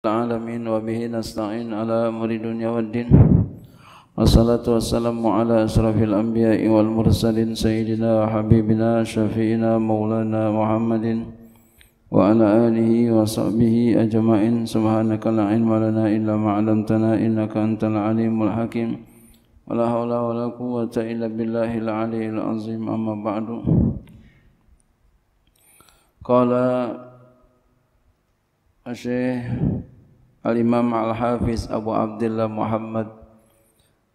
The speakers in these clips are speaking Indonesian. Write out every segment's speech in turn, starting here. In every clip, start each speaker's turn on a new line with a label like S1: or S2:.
S1: العالمين وبه نستعين على أمر الدنيا والدين والصلاة والسلام على أشرف الأنبياء والمرسلين سيدنا وحبيبنا شفينا مولانا محمد وعلى آله وصحبه أجمعين سبحانك لا علم لنا إلا ما علمتنا إنك أنت العليم الحكيم ولا حول ولا قوة إلا بالله العلي العظيم أما بعد قال الشيخ Al-Imam Al-Hafiz Abu Abdullah Muhammad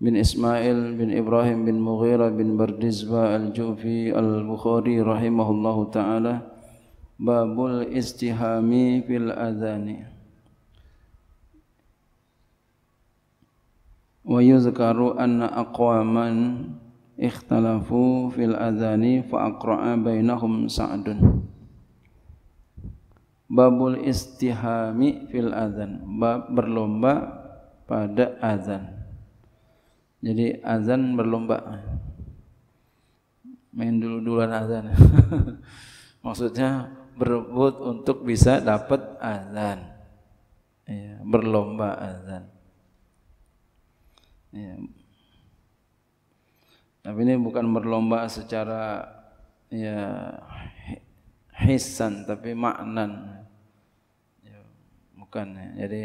S1: bin Ismail bin Ibrahim bin Mughirah bin Bardizba Al-Jufi Al-Bukhari rahimahullahu taala Babul Istihami fil Adhani Wa yuzkaru anna aqwaman ikhtalafu fil adhani fa aqra'a bainahum sa'dun Babul istihami fil azan. Bab berlomba pada azan. Jadi azan berlomba. Main dulu-duluan azan. Maksudnya berebut untuk bisa dapat azan. Ya, berlomba azan. Ya. Tapi ini bukan berlomba secara ya hisan tapi maknan bukan ya. jadi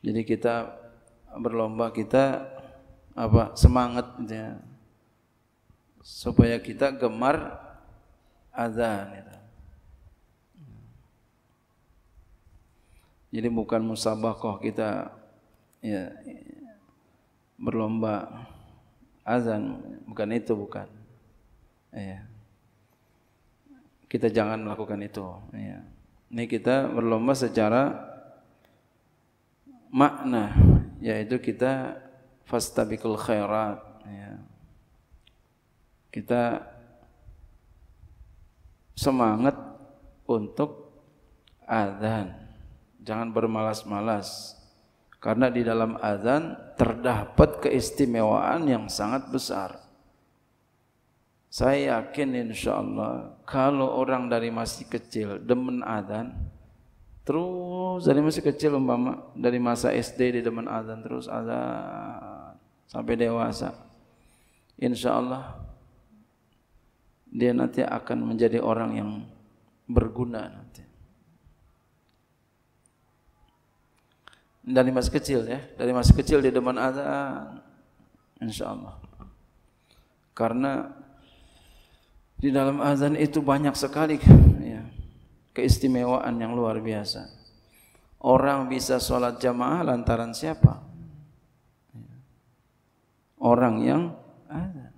S1: jadi kita berlomba kita apa semangat ya. supaya kita gemar azan itu. Ya. jadi bukan musabakoh kita ya, berlomba azan bukan itu bukan ya. kita jangan melakukan itu ya. ini kita berlomba secara makna yaitu kita fastabiqul khairat ya. kita semangat untuk azan jangan bermalas-malas karena di dalam azan terdapat keistimewaan yang sangat besar saya yakin insya Allah kalau orang dari masih kecil demen azan Terus dari masih kecil umpama dari masa SD di depan azan terus azan sampai dewasa. Insya Allah dia nanti akan menjadi orang yang berguna nanti. Dari masa kecil ya, dari masa kecil di depan azan. Insya Allah. Karena di dalam azan itu banyak sekali keistimewaan yang luar biasa. Orang bisa sholat jamaah lantaran siapa? Orang yang ada.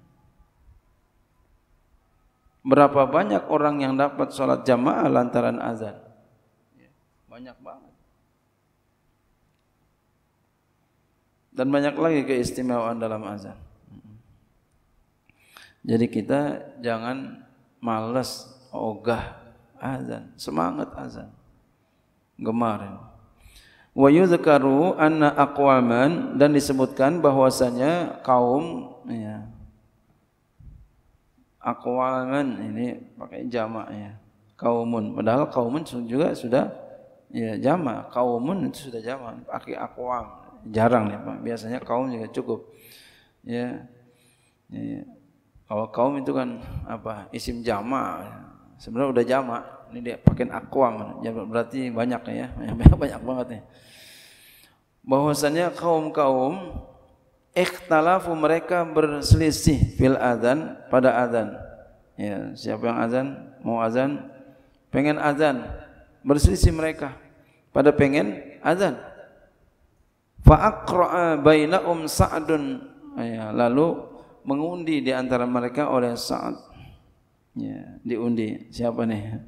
S1: Berapa banyak orang yang dapat sholat jamaah lantaran azan? Banyak banget. Dan banyak lagi keistimewaan dalam azan. Jadi kita jangan malas ogah azan, semangat azan. Kemarin. Wa yuzkaru anna aqwaman dan disebutkan bahwasanya kaum ya. Aqwaman ini pakai jamak ya. Kaumun padahal kaumun juga sudah ya jamak. Kaumun itu sudah jamak. Pakai aqwam jarang ya, Pak. Biasanya kaum juga cukup. Ya. ya. Kalau kaum itu kan apa? Isim jamak. Ya. Sebenarnya udah jamak. Ini dia pakai akwam. Berarti banyak ya. Banyak, banyak banget nih ya. Bahwasannya kaum-kaum ikhtalafu mereka berselisih fil adzan pada adzan. Ya, siapa yang azan, mau azan, pengen azan, berselisih mereka pada pengen azan. Fa aqra'a bainahum Sa'dun. Ya, lalu mengundi di antara mereka oleh Sa'ad ya, diundi siapa nih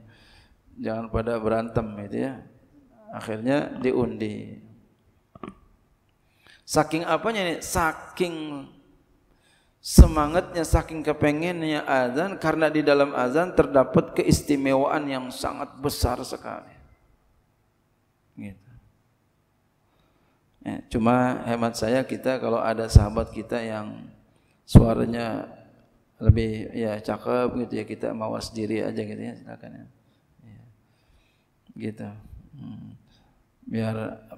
S1: jangan pada berantem itu ya akhirnya diundi saking apanya nih saking semangatnya saking kepengennya azan karena di dalam azan terdapat keistimewaan yang sangat besar sekali gitu. ya, cuma hemat saya kita kalau ada sahabat kita yang suaranya lebih ya cakep gitu ya kita mawas diri aja gitu ya silakan ya. ya. Gitu. Hmm. Biar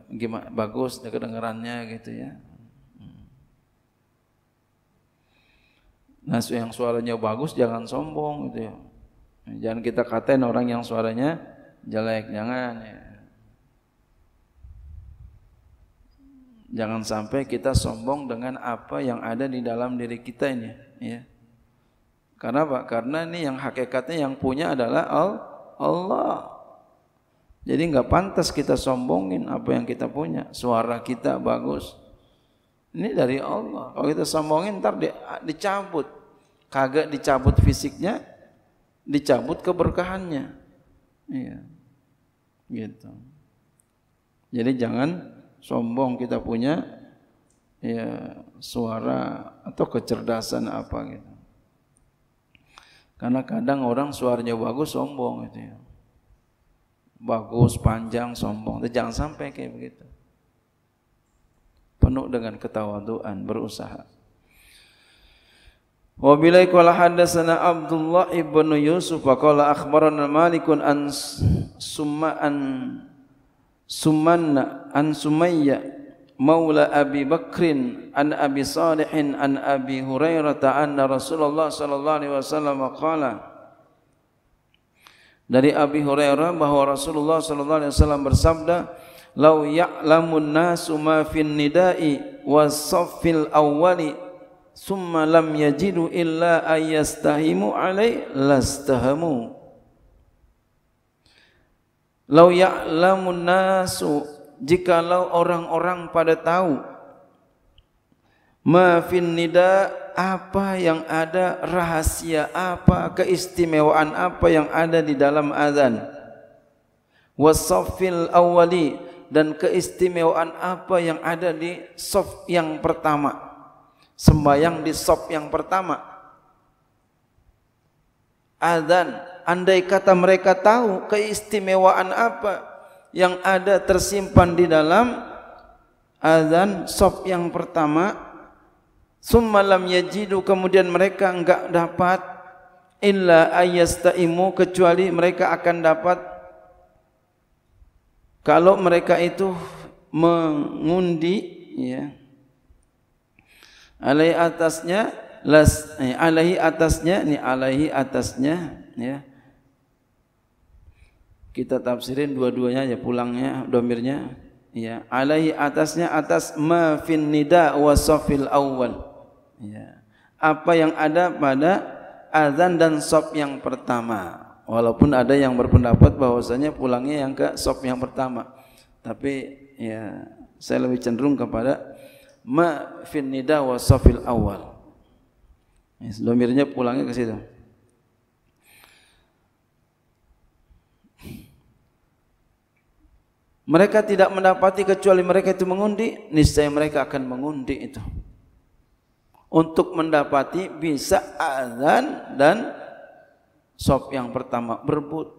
S1: gimana bagus kedengarannya gitu ya. Hmm. Nah, yang suaranya bagus jangan sombong gitu ya. Jangan kita katain orang yang suaranya jelek, jangan ya. Jangan sampai kita sombong dengan apa yang ada di dalam diri kita ini, ya. Karena apa? Karena ini yang hakikatnya yang punya adalah Allah. Jadi nggak pantas kita sombongin apa yang kita punya. Suara kita bagus. Ini dari Allah. Kalau kita sombongin ntar di, dicabut. Kagak dicabut fisiknya, dicabut keberkahannya. Iya. Gitu. Jadi jangan sombong kita punya ya suara atau kecerdasan apa gitu. Karena kadang orang suaranya bagus sombong gitu ya. Bagus, panjang, sombong. Tapi jangan sampai kayak begitu. Penuh dengan ketawaduan, berusaha. bilai qala hadatsana Abdullah ibn Yusuf qala akhbarana Malik an summa an summan an Sumayya Maula Abi Bakrin an Abi Salihin an Abi Hurairah anna Rasulullah sallallahu alaihi wasallam qala Dari Abi Hurairah bahwa Rasulullah sallallahu alaihi wasallam bersabda "Lau ya'lamun nasu ma fin nida'i was saffil awwali summa lam yajidu illa ayastahimu alai lastahamu." Lau ya'lamun nasu jikalau orang-orang pada tahu maafin nida apa yang ada rahasia apa keistimewaan apa yang ada di dalam azan wasofil awali dan keistimewaan apa yang ada di sof yang pertama sembahyang di sof yang pertama azan andai kata mereka tahu keistimewaan apa yang ada tersimpan di dalam azan sob yang pertama summalam yajidu kemudian mereka enggak dapat illa ayyastaimu kecuali mereka akan dapat kalau mereka itu mengundi ya alai atasnya las eh, alaihi atasnya ni alai atasnya ya kita tafsirin dua-duanya ya pulangnya domirnya ya alai atasnya atas ma fin nida wa safil awal ya apa yang ada pada azan dan sop yang pertama walaupun ada yang berpendapat bahwasanya pulangnya yang ke sop yang pertama tapi ya saya lebih cenderung kepada ma fin nida wa safil awal ya, domirnya pulangnya ke situ mereka tidak mendapati kecuali mereka itu mengundi, niscaya mereka akan mengundi itu. Untuk mendapati bisa azan dan sop yang pertama berebut.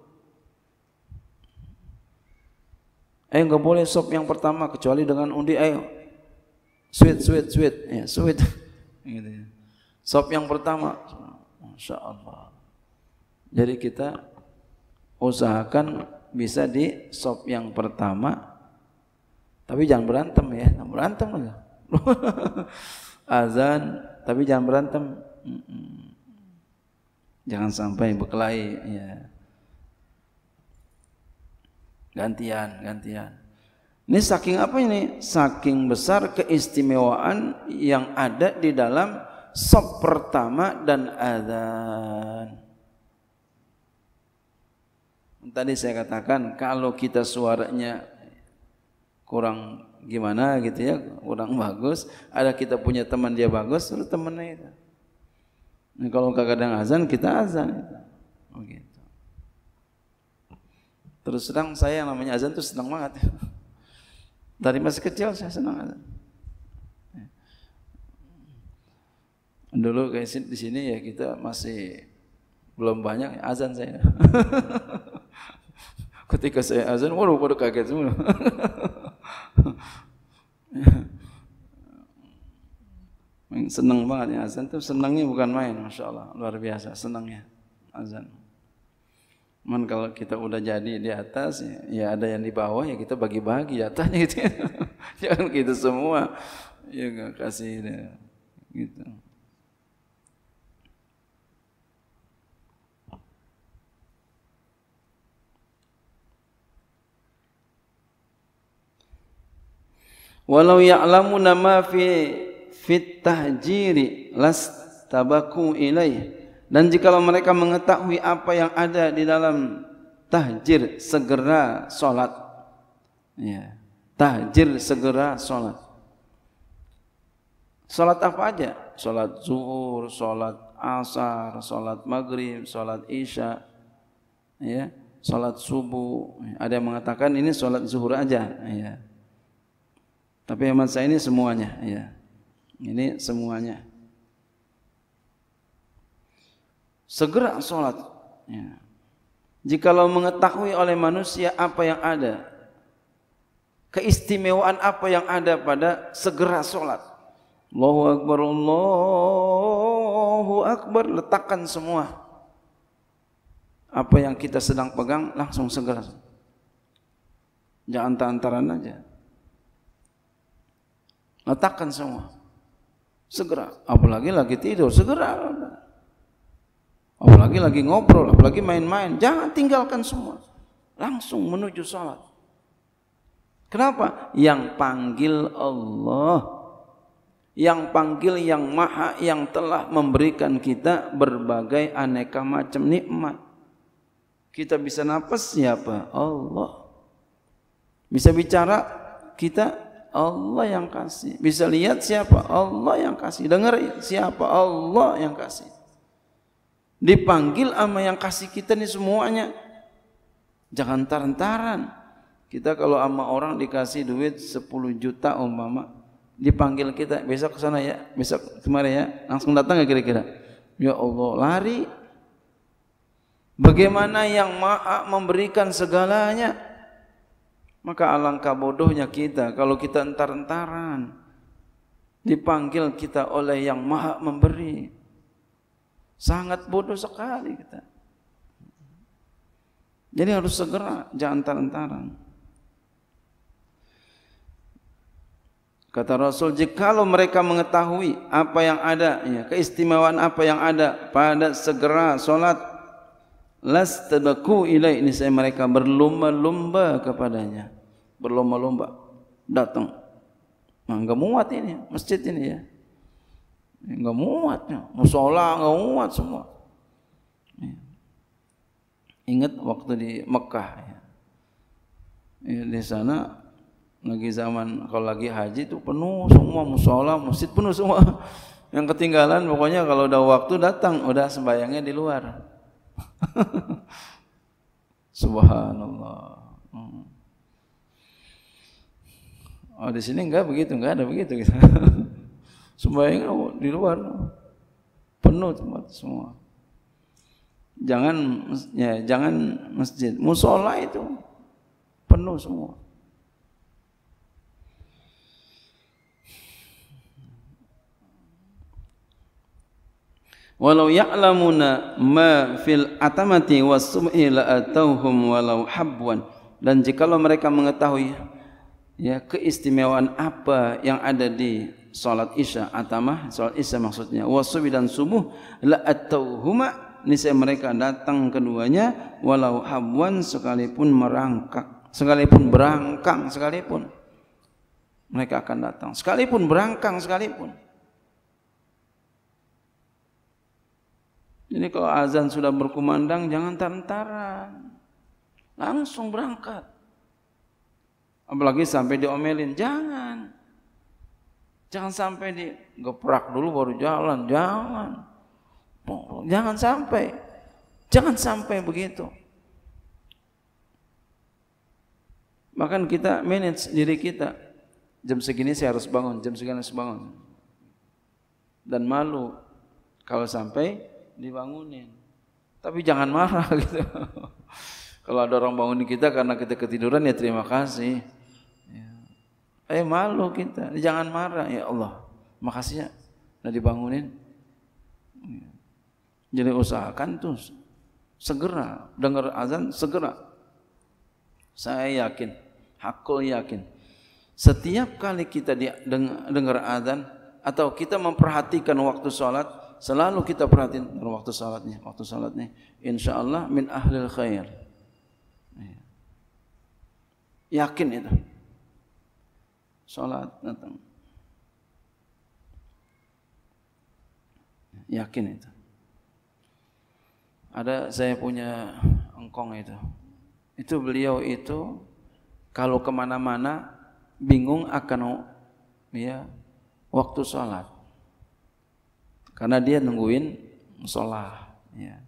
S1: Eh enggak boleh sop yang pertama kecuali dengan undi ayo. Sweet sweet sweet ya sweet. Gitu ya. Sop yang pertama, masya Jadi kita usahakan bisa di sop yang pertama tapi jangan berantem ya jangan berantem lah azan tapi jangan berantem jangan sampai berkelahi ya gantian gantian ini saking apa ini saking besar keistimewaan yang ada di dalam sop pertama dan azan Tadi saya katakan kalau kita suaranya kurang gimana gitu ya, kurang bagus, ada kita punya teman dia bagus, terus temannya itu. Nah, kalau kadang azan kita azan itu. Oh, gitu. Terus sedang saya yang namanya azan itu senang banget. Dari masih kecil saya senang azan. Eh. Dulu kayak di sini ya kita masih belum banyak azan saya. Ketika saya azan, waduh pada kaget semua. seneng banget ya azan itu senangnya bukan main masya Allah luar biasa senangnya azan Man kalau kita udah jadi di atas ya, ya ada yang di bawah ya kita bagi-bagi jatahnya gitu. Jangan gitu semua. Ya kasih deh. gitu. Walau ya'lamu nama fi fit tahjiri las tabaku ilaih. Dan jika mereka mengetahui apa yang ada di dalam tahjir segera solat. Ya. Tahjir segera solat. Solat apa aja? Solat zuhur, solat asar, solat maghrib, solat isya, ya. solat subuh. Ada yang mengatakan ini solat zuhur aja. Ya. Tapi hemat saya ini semuanya, ya. Ini semuanya. Segera sholat. Ya. Jikalau mengetahui oleh manusia apa yang ada, keistimewaan apa yang ada pada segera sholat. Allahu Akbar, Allahu Akbar, letakkan semua. Apa yang kita sedang pegang langsung segera. Jangan tak antaran aja. Letakkan semua. Segera. Apalagi lagi tidur, segera. Apalagi lagi ngobrol, apalagi main-main. Jangan tinggalkan semua. Langsung menuju sholat. Kenapa? Yang panggil Allah. Yang panggil yang maha yang telah memberikan kita berbagai aneka macam nikmat. Kita bisa nafas siapa? Allah. Bisa bicara kita Allah yang kasih. Bisa lihat siapa? Allah yang kasih. Dengar siapa? Allah yang kasih. Dipanggil sama yang kasih kita nih semuanya. Jangan tarantaran. Kita kalau sama orang dikasih duit 10 juta umpama, dipanggil kita besok ke sana ya, besok kemarin ya, langsung datang ya kira-kira? Ya Allah, lari. Bagaimana yang Maha memberikan segalanya? maka alangkah bodohnya kita kalau kita entar-entaran dipanggil kita oleh yang maha memberi sangat bodoh sekali kita jadi harus segera jangan entar-entaran Kata Rasul, jika kalau mereka mengetahui apa yang ada, ya, keistimewaan apa yang ada pada segera solat, las tabaku ilai ini saya mereka berlumba-lumba kepadanya berlomba-lomba datang. Nah, enggak muat ini masjid ini ya. Enggak muatnya, musola enggak muat semua. Ya. Ingat waktu di Mekah ya. ya di sana lagi zaman kalau lagi haji itu penuh semua musola, masjid penuh semua. Yang ketinggalan pokoknya kalau udah waktu datang udah sembayangnya di luar. Subhanallah. Oh, di sini enggak begitu, enggak ada begitu. Sembahyangnya di luar penuh tempat semua. Jangan ya, jangan masjid, musola itu penuh semua. Walau ya'lamuna ma fil atamati wa sum'i la atauhum walau habwan dan jikalau mereka mengetahui ya keistimewaan apa yang ada di salat Isya atamah salat Isya maksudnya wasubi dan subuh la ini saya mereka datang keduanya walau habwan sekalipun merangkak sekalipun berangkang sekalipun mereka akan datang sekalipun berangkang sekalipun jadi kalau azan sudah berkumandang jangan tarantaran langsung berangkat Apalagi sampai diomelin, jangan. Jangan sampai digeprak dulu baru jalan, jangan. Jangan sampai. Jangan sampai begitu. Bahkan kita manage diri kita. Jam segini saya harus bangun, jam segini harus bangun. Dan malu kalau sampai dibangunin. Tapi jangan marah gitu. kalau ada orang bangunin kita karena kita ketiduran ya terima kasih. Eh malu kita, jangan marah ya Allah. Makasih ya, udah dibangunin. Jadi usahakan tuh segera dengar azan segera. Saya yakin, hakul yakin. Setiap kali kita dengar azan atau kita memperhatikan waktu sholat, selalu kita perhatiin waktu sholatnya, waktu sholatnya. Insya Allah min ahlil khair. Iya. Yakin itu sholat datang. Yakin itu. Ada saya punya engkong itu. Itu beliau itu kalau kemana-mana bingung akan ya waktu sholat. Karena dia nungguin sholat. Ya.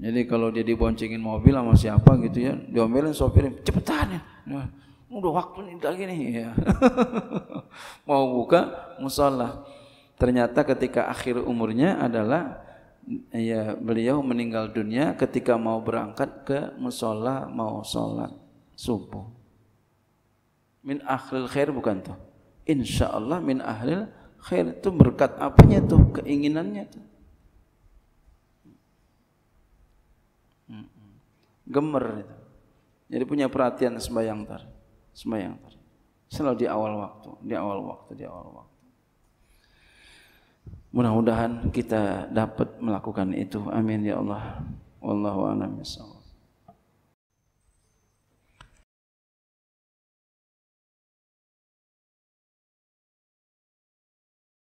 S1: Jadi kalau dia diboncengin mobil sama siapa gitu ya, diomelin sopirnya, cepetan ya udah waktu ini lagi ya. mau buka musola ternyata ketika akhir umurnya adalah ya beliau meninggal dunia ketika mau berangkat ke musola mau sholat subuh min ahlil khair bukan tuh insya Allah min ahlil khair itu berkat apanya tuh keinginannya tuh gemer itu. jadi punya perhatian sembahyang tar sembahyang tadi. Selalu di awal waktu, di awal waktu, di awal waktu. Mudah-mudahan kita dapat melakukan itu. Amin ya Allah. Wallahu a'lam bishawab.